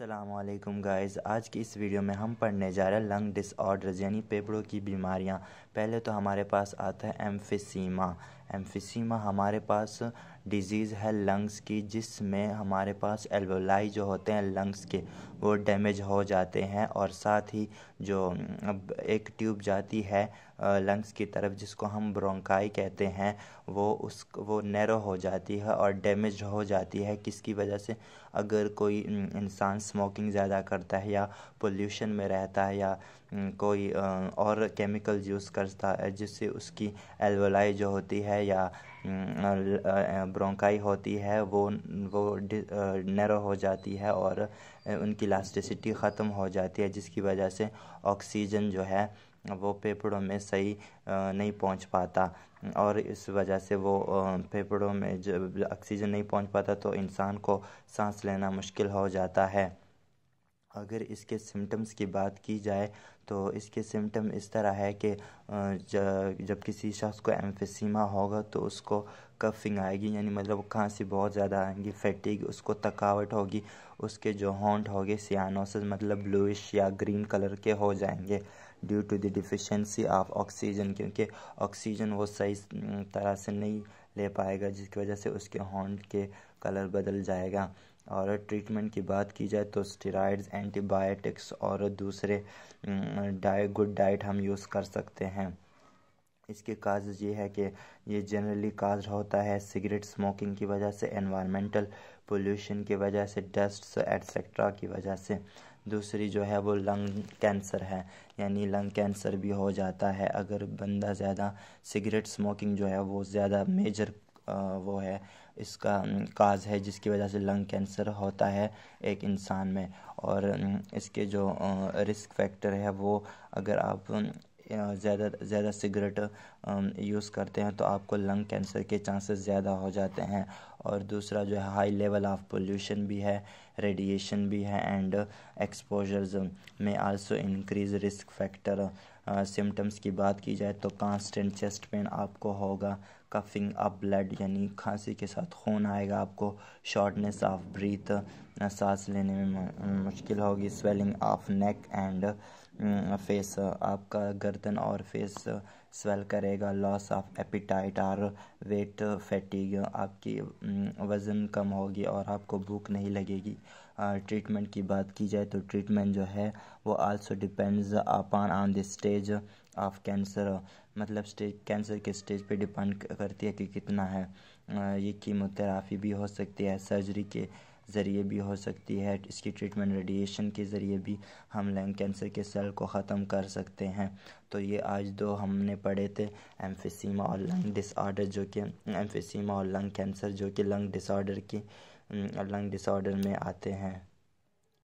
Aslam guys आज की इस वीडियो में हम पढ़ने जा रहे हैं लंग डिसऑर्डर्स यानी फेफड़ों की बीमारियां पहले तो हमारे पास आता है एम्फिसीमा एम्फिसीमा हमारे पास डिजीज़ है लंग्स की जिसमें हमारे पास एल्वोलाई जो होते हैं लंग्स के वो डैमेज हो जाते हैं और साथ ही जो एक ट्यूब जाती है लंग्स की तरफ जिसको हम ब्रोंकाई कहते हैं वो उस वो नैरो हो जाती है और डैमेज हो जाती है किसकी वजह से अगर कोई इंसान स्मोकिंग ज़्यादा करता है या पोल्यूशन में रहता है या कोई और केमिकल यूज़ करता है जिससे उसकी एल्वोलाई जो होती है है या ब्रोंकाई होती है वो वो नरो हो जाती है और उनकी इलास्टिसिटी ख़त्म हो जाती है जिसकी वजह से ऑक्सीजन जो है वो फेफड़ों में सही नहीं पहुंच पाता और इस वजह से वो फेफड़ों में जब ऑक्सीजन नहीं पहुंच पाता तो इंसान को सांस लेना मुश्किल हो जाता है अगर इसके सिम्टम्स की बात की जाए तो इसके सिम्टम इस तरह है कि जब किसी शख्स को एम्फिसीमा होगा तो उसको कफिंग आएगी यानी मतलब खांसी बहुत ज़्यादा आएगी फैटिग उसको थकावट होगी उसके जो हॉन्ट होंगे सियानोसिस मतलब ब्लूइश या ग्रीन कलर के हो जाएंगे due to the deficiency of oxygen क्योंकि ऑक्सीजन वो सही तरह से नहीं ले पाएगा जिसकी वजह से उसके हॉन्ट के कलर बदल जाएगा और ट्रीटमेंट की बात की जाए तो स्टेराइड्स एंटीबायोटिक्स और दूसरे डाय गुड डाइट हम यूज़ कर सकते हैं इसके काज ये है कि ये जनरली काज होता है सिगरेट स्मोकिंग की वजह से एनवायरमेंटल पोल्यूशन की वजह से डस्ट एट्सट्रा की वजह से दूसरी जो है वो लंग कैंसर है यानी लंग कैंसर भी हो जाता है अगर बंदा ज़्यादा सिगरेट स्मोकिंग जो है वो ज़्यादा मेजर वो है इसका काज है जिसकी वजह से लंग कैंसर होता है एक इंसान में और इसके जो रिस्क फैक्टर है वो अगर आप ज़्यादा ज़्यादा सिगरेट यूज़ करते हैं तो आपको लंग कैंसर के चांसेस ज़्यादा हो जाते हैं और दूसरा जो है हाई लेवल ऑफ पोल्यूशन भी है रेडिएशन भी है एंड एक्सपोजर्स में also increase risk factor symptoms की बात की जाए तो कांस्टेंट चेस्ट पेन आपको होगा कफिंग अप ब्लड यानी खांसी के साथ खून आएगा आपको शॉर्टनेस ऑफ ब्रीथ सांस लेने में मुश्किल होगी swelling of neck and face आपका गर्दन और फेस स्वेल करेगा लॉस ऑफ एपिटाइट और वेट फैटिग आपकी वज़न कम होगी और आपको भूख नहीं लगेगी ट्रीटमेंट की बात की जाए तो ट्रीटमेंट जो है वो also depends upon on the stage of cancer uh, मतलब स्टेज कैंसर के स्टेज पे डिपेंड करती है कि कितना है ये कीमोथेरापी भी हो सकती है सर्जरी के ज़रिए भी हो सकती है इसकी ट्रीटमेंट रेडिएशन के ज़रिए भी हम लंग कैंसर के सेल को ख़त्म कर सकते हैं तो ये आज दो हमने पढ़े थे एम्फिसीमा और लंग डिसऑर्डर जो कि एम्फिसीमा और लंग कैंसर जो कि लंग डिसऑर्डर की लंग डिसऑर्डर में आते हैं